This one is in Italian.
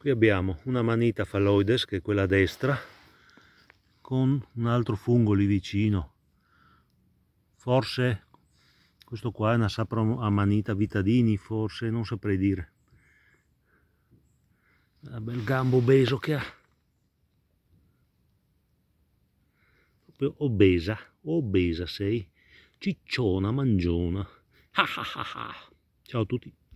qui abbiamo una manita falloides che è quella destra con un altro fungo lì vicino forse questo qua è una sapra amanita vitadini forse non saprei dire un bel gambo obeso che ha proprio obesa obesa sei cicciona mangiona ciao a tutti